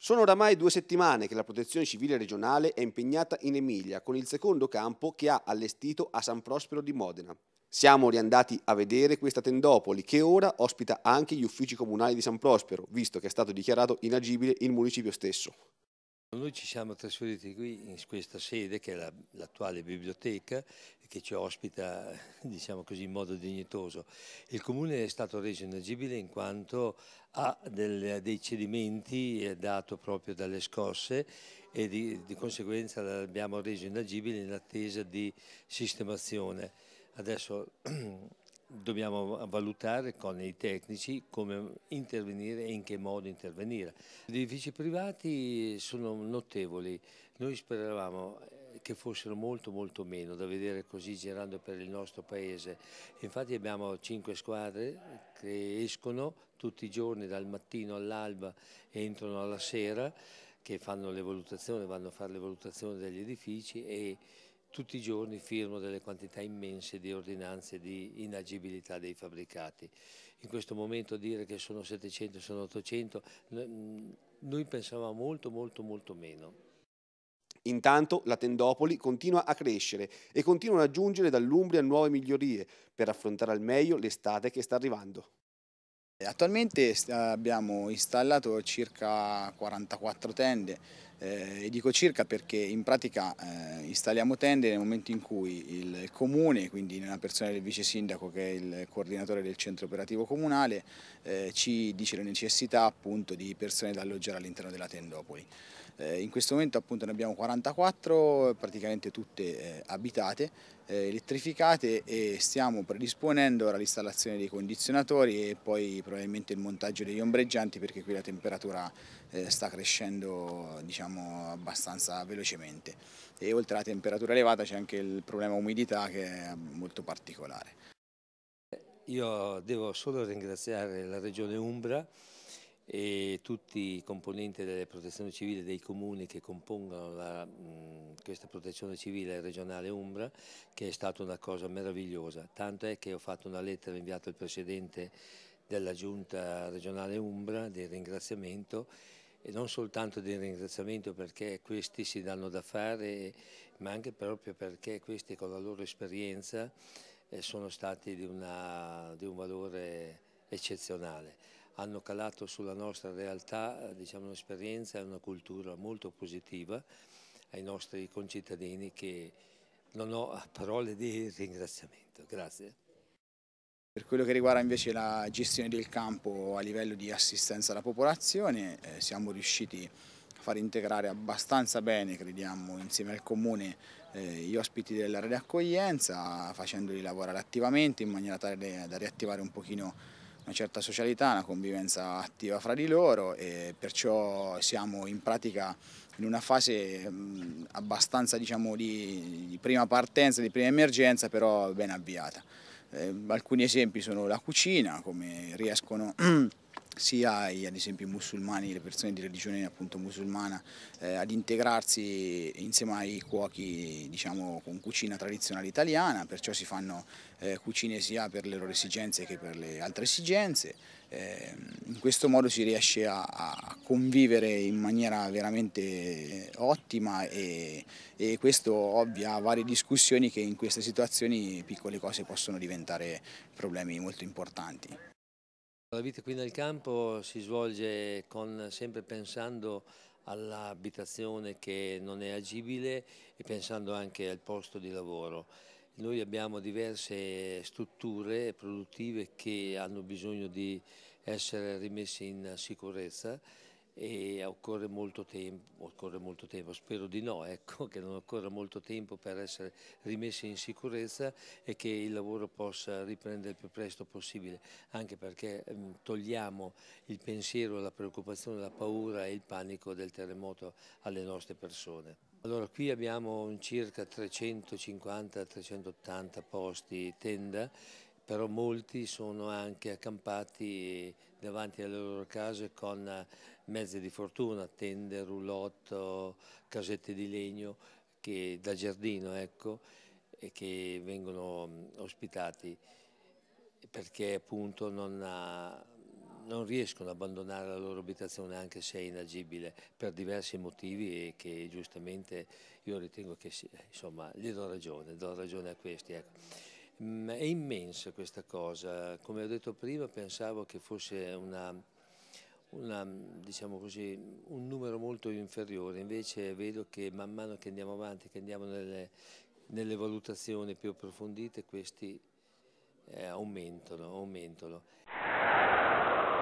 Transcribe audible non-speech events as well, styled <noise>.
Sono oramai due settimane che la Protezione Civile regionale è impegnata in Emilia con il secondo campo che ha allestito a San Prospero di Modena. Siamo riandati a vedere questa tendopoli che ora ospita anche gli uffici comunali di San Prospero, visto che è stato dichiarato inagibile il municipio stesso. Noi ci siamo trasferiti qui in questa sede che è l'attuale la, biblioteca che ci ospita <laughs> diciamo così, in modo dignitoso. Il comune è stato reso inagibile in quanto ha del, dei cedimenti dato proprio dalle scosse e di, di conseguenza l'abbiamo reso inagibile in attesa di sistemazione. Adesso <clears throat> dobbiamo valutare con i tecnici come intervenire e in che modo intervenire. Gli edifici privati sono notevoli, noi speravamo eh, che fossero molto molto meno da vedere così girando per il nostro paese. Infatti abbiamo cinque squadre che escono tutti i giorni dal mattino all'alba e entrano alla sera che fanno le valutazioni, vanno a fare le valutazioni degli edifici e tutti i giorni firmo delle quantità immense di ordinanze di inagibilità dei fabbricati. In questo momento dire che sono 700, sono 800, mm, noi pensavamo molto, molto, molto meno. Intanto la Tendopoli continua a crescere e continuano ad aggiungere dall'Umbria nuove migliorie per affrontare al meglio l'estate che sta arrivando. Attualmente abbiamo installato circa 44 tende eh, e dico circa perché in pratica eh, installiamo tende nel momento in cui il comune, quindi una persona del vice sindaco che è il coordinatore del centro operativo comunale, eh, ci dice la necessità appunto di persone da alloggiare all'interno della tendopoli. Eh, in questo momento appunto ne abbiamo 44, praticamente tutte eh, abitate, eh, elettrificate e stiamo predisponendo ora l'installazione dei condizionatori e poi probabilmente il montaggio degli ombreggianti perché qui la temperatura eh, sta crescendo diciamo, abbastanza velocemente e oltre alla temperatura elevata c'è anche il problema umidità che è molto particolare. Io devo solo ringraziare la Regione Umbra e tutti i componenti delle protezioni civili dei comuni che compongono la, questa protezione civile regionale Umbra che è stata una cosa meravigliosa, tanto è che ho fatto una lettera inviata al precedente della Giunta regionale Umbra, del ringraziamento e non soltanto del ringraziamento perché questi si danno da fare, ma anche proprio perché questi con la loro esperienza eh, sono stati di, una, di un valore eccezionale. Hanno calato sulla nostra realtà eh, diciamo, un'esperienza e una cultura molto positiva ai nostri concittadini che non ho parole di ringraziamento. Grazie. Per quello che riguarda invece la gestione del campo a livello di assistenza alla popolazione, eh, siamo riusciti a far integrare abbastanza bene, crediamo, insieme al Comune eh, gli ospiti dell'area di accoglienza, facendoli lavorare attivamente in maniera tale da riattivare un pochino una certa socialità, una convivenza attiva fra di loro e perciò siamo in pratica in una fase abbastanza diciamo, di, di prima partenza, di prima emergenza, però ben avviata. Eh, alcuni esempi sono la cucina, come riescono <clears throat> sia ad esempio i musulmani, le persone di religione appunto musulmana eh, ad integrarsi insieme ai cuochi diciamo, con cucina tradizionale italiana, perciò si fanno eh, cucine sia per le loro esigenze che per le altre esigenze. Eh, in questo modo si riesce a, a convivere in maniera veramente eh, ottima e, e, questo ovvia varie discussioni che in queste situazioni piccole cose possono diventare problemi molto importanti. La vita qui nel campo si svolge con, sempre pensando all'abitazione che non è agibile e pensando anche al posto di lavoro. Noi abbiamo diverse strutture produttive che hanno bisogno di essere rimesse in sicurezza e occorre molto tempo, occorre molto tempo spero di no, <laughs> ecco, che non occorra molto tempo per essere rimessi in sicurezza e che il lavoro possa riprendere il più presto possibile, anche perché mm, togliamo il pensiero, la preoccupazione, la paura e il panico del terremoto alle nostre persone. Allora qui abbiamo circa 350-380 posti tenda però molti sono anche accampati davanti alle loro case con mezzi di fortuna, tende, roulotte, casette di legno che, da giardino ecco, e che vengono mm, ospitati perché appunto non, ha, ah, non, riescono ad abbandonare la loro abitazione anche se è inagibile per diversi motivi e che giustamente io ritengo che insomma, gli do ragione, do ragione a questi. Ecco. Mm, è immensa questa cosa. Come ho detto prima, pensavo che fosse una, una, diciamo così, un numero molto inferiore, invece vedo che man mano che andiamo avanti, che andiamo nelle, nelle valutazioni più approfondite, questi eh, aumentano. aumentano.